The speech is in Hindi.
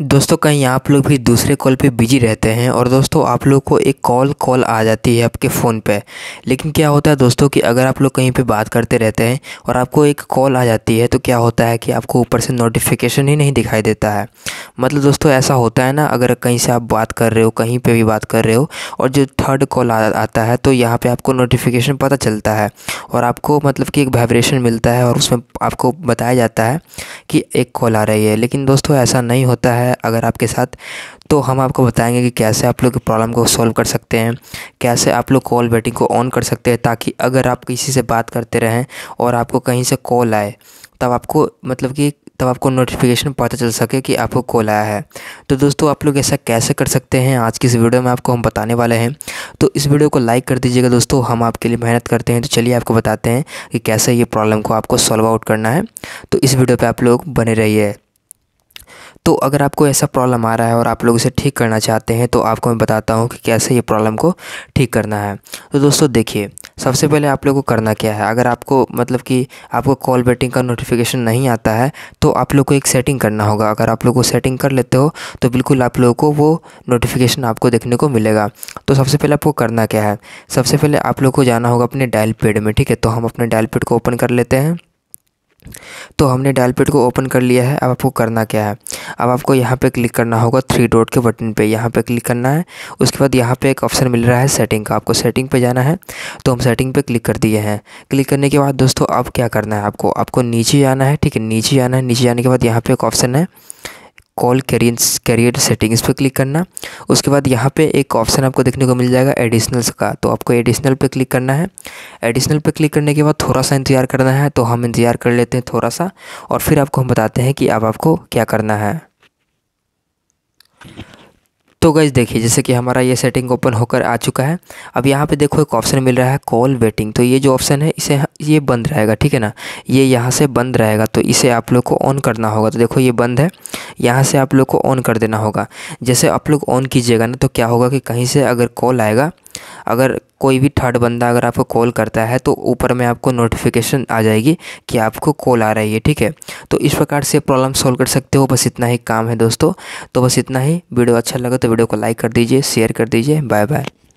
दोस्तों कहीं आप लोग भी दूसरे कॉल पे बिजी रहते हैं और दोस्तों आप लोग को एक कॉल कॉल आ जाती है आपके फ़ोन पे लेकिन क्या होता है दोस्तों कि अगर आप लोग कहीं पे बात करते रहते हैं और आपको एक कॉल आ जाती है तो क्या होता है कि आपको ऊपर से नोटिफिकेशन ही नहीं दिखाई देता है मतलब दोस्तों ऐसा होता है ना अगर कहीं से आप बात कर रहे हो कहीं पे भी बात कर रहे हो और जो थर्ड कॉल आता है तो यहाँ पे आपको नोटिफिकेशन पता चलता है और आपको मतलब कि एक वाइब्रेशन मिलता है और उसमें आपको बताया जाता है कि एक कॉल आ रही है लेकिन दोस्तों ऐसा नहीं होता है अगर आपके साथ तो हम आपको बताएंगे कि कैसे आप लोग प्रॉब्लम को सॉल्व कर सकते हैं कैसे आप लोग कॉल वेटिंग को ऑन कर सकते हैं ताकि अगर आप किसी से बात करते रहें और आपको कहीं से कॉल आए तब आपको मतलब कि तब आपको नोटिफिकेशन पता चल सके कि आपको कॉल आया है तो दोस्तों आप लोग ऐसा कैसे कर सकते हैं आज की इस वीडियो में आपको हम बताने वाले हैं तो इस वीडियो को लाइक कर दीजिएगा दोस्तों हम आपके लिए मेहनत करते हैं तो चलिए आपको बताते हैं कि कैसे ये प्रॉब्लम को आपको सॉल्व आउट करना है तो इस वीडियो पर आप लोग बने रहिए तो अगर आपको ऐसा प्रॉब्लम आ रहा है और आप लोग इसे ठीक करना चाहते हैं तो आपको मैं बताता हूँ कि कैसे ये प्रॉब्लम को ठीक करना है तो दोस्तों देखिए सबसे पहले आप लोगों को करना क्या है अगर आपको मतलब कि आपको कॉल वेटिंग का नोटिफिकेशन नहीं आता है तो आप लोग को एक सेटिंग करना होगा अगर आप लोग को सेटिंग कर लेते हो तो बिल्कुल आप लोगों को वो नोटिफिकेशन आपको देखने को मिलेगा तो सबसे पहले आपको करना क्या है सबसे पहले आप लोग को जाना होगा अपने डायल पेड में ठीक है तो हम अपने डायल पेड को ओपन कर लेते हैं तो हमने डायल पेड को ओपन कर लिया है अब आपको करना क्या है अब आपको यहाँ पे क्लिक करना होगा थ्री डॉट के बटन पे यहाँ पे क्लिक करना है उसके बाद यहाँ पे एक ऑप्शन मिल रहा है सेटिंग का आपको सेटिंग पे जाना है तो हम सेटिंग पे क्लिक कर दिए हैं क्लिक करने के बाद दोस्तों अब क्या करना है आपको आपको नीचे जाना है ठीक है नीचे जाना है नीचे जाने के बाद यहाँ पे एक ऑप्शन है कॉल कैरियर कैरियर सेटिंग्स पर क्लिक करना उसके बाद यहाँ पे एक ऑप्शन आपको देखने को मिल जाएगा एडिशनल्स का तो आपको एडिशनल पे क्लिक करना है एडिशनल पे क्लिक करने के बाद थोड़ा सा इंतजार करना है तो हम इंतज़ार कर लेते हैं थोड़ा सा और फिर आपको हम बताते हैं कि अब आपको क्या करना है तो गैस देखिए जैसे कि हमारा ये सेटिंग ओपन होकर आ चुका है अब यहाँ पे देखो एक ऑप्शन मिल रहा है कॉल वेटिंग तो ये जो ऑप्शन है इसे ये बंद रहेगा ठीक है ना ये यहाँ से बंद रहेगा तो इसे आप लोग को ऑन करना होगा तो देखो ये बंद है यहाँ से आप लोग को ऑन कर देना होगा जैसे आप लोग ऑन कीजिएगा ना तो क्या होगा कि कहीं से अगर कॉल आएगा अगर कोई भी थर्ड बंदा अगर आपको कॉल करता है तो ऊपर में आपको नोटिफिकेशन आ जाएगी कि आपको कॉल आ रही है ठीक है तो इस प्रकार से प्रॉब्लम सॉल्व कर सकते हो बस इतना ही काम है दोस्तों तो बस इतना ही वीडियो अच्छा लगा तो वीडियो को लाइक कर दीजिए शेयर कर दीजिए बाय बाय